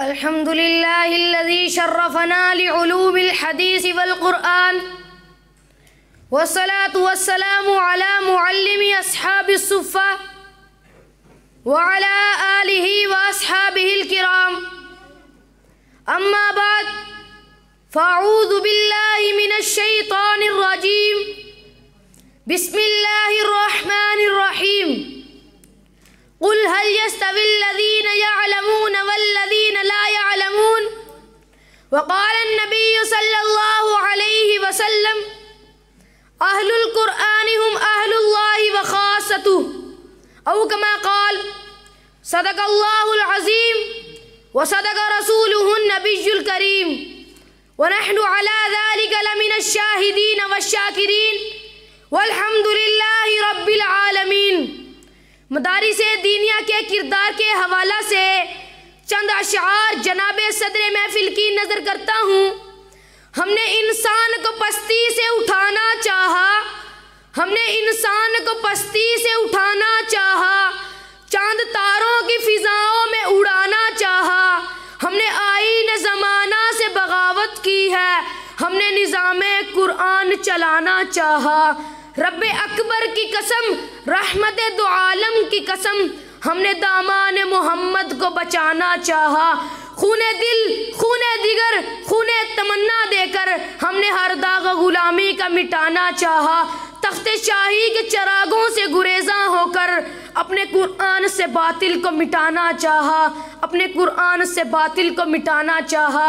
الحمد لله الذي شرفنا لعلوم الحديث والقرآن والصلاة والسلام على معلم أصحاب الصفة وعلى آله وأصحابه الكرام أما بعد فأعوذ بالله من الشيطان الرجيم بسم الله الرحمن الرحيم वक़ाल नबी सल्लल्लाहु अलैहि वसल्लम अहलुल कुरआन हम अहलुल्लाह व खासतु औ कमा क़ाल सदक अल्लाहुल अज़ीम व सदक रसूलुहु नबीयुल करीम व नहनु अला ज़ालिक लमिन शाहिदीन व शाकिरीन वल्हम्दुलिल्लाहि रब्बिल आलमीन मदारिस दीनिया के किरदार के हवाला से अशार जनाब सदर महफिल की नज़र करता हूँ हमने इंसान को पस्ती से उठाना चाहा हमने इंसान को पस्ती से उठाना चाहा चांद तारों की फिजाओं में उड़ाना चाहा हमने आई आईन ज़माना से बगावत की है हमने निज़ाम कुरान चलाना चाहा रब अकबर की कसम रहमत दो आलम की कसम हमने दामान मोहम्मद को बचाना चाहा खून दिल खून दिगर खून तमन्ना देकर हमने हर दाग गुलामी का मिटाना चाहा तख्त शाही के चरागों से गुरेजा होकर अपने कुरान से बातिल को मिटाना चाहा अपने कुरान से बातिल को मिटाना चाहा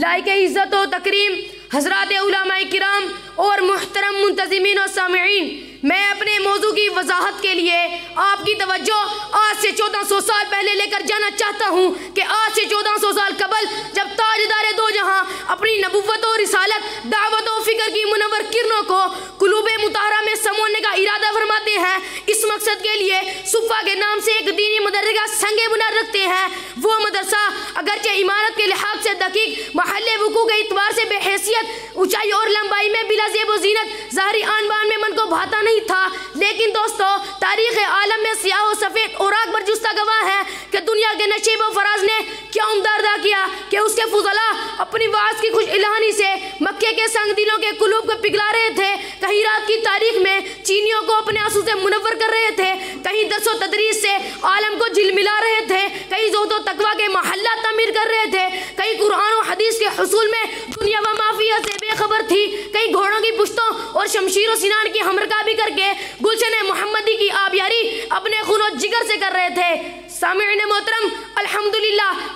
लायक इज़्ज़त व तकरीम हजरत कराम और मुहतरम मुंतजमिन और सामीन मैं अपने मौजू की वजाहत के लिए आपकी तवज्जो आज से 1400 साल पहले लेकर जाना चाहता हूँ कि आज से 1400 साल कबल जब ताजदार दो जहाँ अपनी नबूवत और रिसालत दावत और फिक्र की मुनवर किरणों को कुलूब मुतारा में समोने का इरादा फरमाते हैं इस मकसद के लिए सुफा के नाम से एक दीनी मदरसा संगे बुना रखते हैं वो मदरसा अगरचे इमारत के लिहाज से दकीक हैसियत ऊंचाई और लंबाई में बिला जेब जीनत जहरी आन बान में मन को भाता नहीं था लेकिन दोस्तों तारीख आलम में सियाह सफ़ेद और आग पर जुस्ता गवाह है कि दुनिया के नशीब व फराज ने क्या उमदा अदा किया कि उसके फजला अपनी वाज की खुश इलाहानी से मक्के के संग दिलों के कुलूब को पिघला रहे थे कहीं रात की तारीख में चीनियों को अपने आंसू से मुनवर कर रहे थे कहीं दसो तदरीस से आलम को झिल मिला रहे थे कहीं जोहदो तकवा के महल्ला तमीर कर रहे थे कहीं कुरान और हदीस के हसूल में दुनिया व या से बेखबर थी कई घोड़ों की पुश्तों और शमशीर सिनान की भी करके गुलशन मोहम्मदी की आबियारी अपने खून जिगर से कर रहे थे सामिन मोहतरम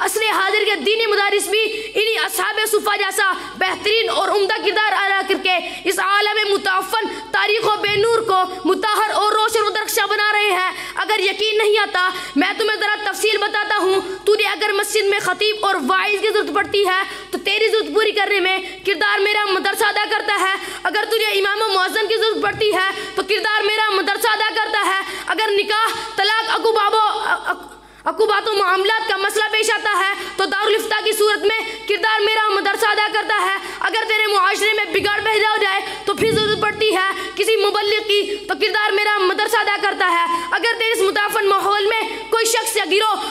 असल हाजिर के दीनी भी इन्हीं सुफा जैसा बेहतरीन और उमदा किरदार अदा करके इस आलम मुताफ़न तारीख़ बेनूर को मुताह अगर यकीन नहीं आता मैं तुम्हें ज़रा तफसील बताता हूँ तुझे अगर मस्जिद में ख़तीब और वाइज की ज़रूरत पड़ती है तो तेरी ज़रूरत पूरी करने में किरदार मेरा मदरसा अदा करता है अगर तुझे इमाम मौजन की ज़रूरत पड़ती है तो किरदार मेरा मदरसा अदा करता है अगर निकाह तलाक अकूबाबो अकूबात मामला का मसला पेश आता है तो दारुलफ्ता की सूरत में किरदार मेरा मदरसा अदा करता है अगर तेरे मुआरे में बिगाड़ पैदा हो जाए भी ज़रूरत पड़ती है किसी मुबल की तो किरदार मेरा मदरसा अदा करता है अगर तेज मुताफन माहौल में कोई शख्स या गिरोह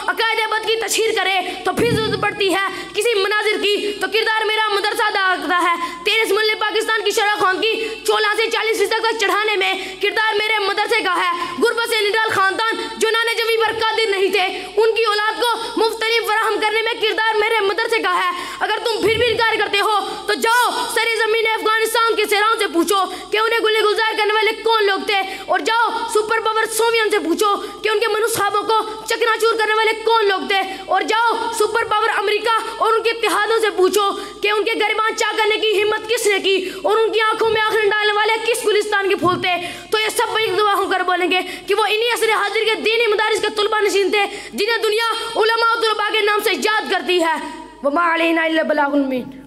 बद की तशहर करे तो फिर ज़रूरत पड़ती है किसी मनाजिर की तो किरदार मेरा मदरसा अदा करता है तेईस मुल्ले पाकिस्तान की शराह खान की सोलह से चालीस फीसद तक चढ़ाने में किरदार मेरे मदरसे का है गुरबसे निडाल खानदान जो नाना जमी पर कादिर नहीं थे उनकी औलाद को मुफ्त फराहम करने में किरदार मेरे मदर से कहा है अगर तुम फिर भी इनकार करते हो तो जाओ सरे जमीन अफगानिस्तान के सेराओं से पूछो कि उन्हें गुले गुलजार करने वाले कौन लोग थे और जाओ सुपर पावर सोवियन से पूछो कि उनके मनुष्यों को चकनाचूर करने वाले कौन लोग थे और जाओ सुपर पावर अमरीका और उनके इतिहादों से पूछो कि उनके गरीबान चा करने की हिम्मत किसने की और उनकी आंखों में आखिर डालने वाले किस गुलिस्तान के फूल थे तो ये सब एक दुआ होकर बोलेंगे कि वो इन्हीं असर हाजिर के दीनी मदारिस के तुलबा नशीन थे जिन्हें दुनिया उलमा और तुलबा के के नाम से याद करती है वमा बलाउन मीन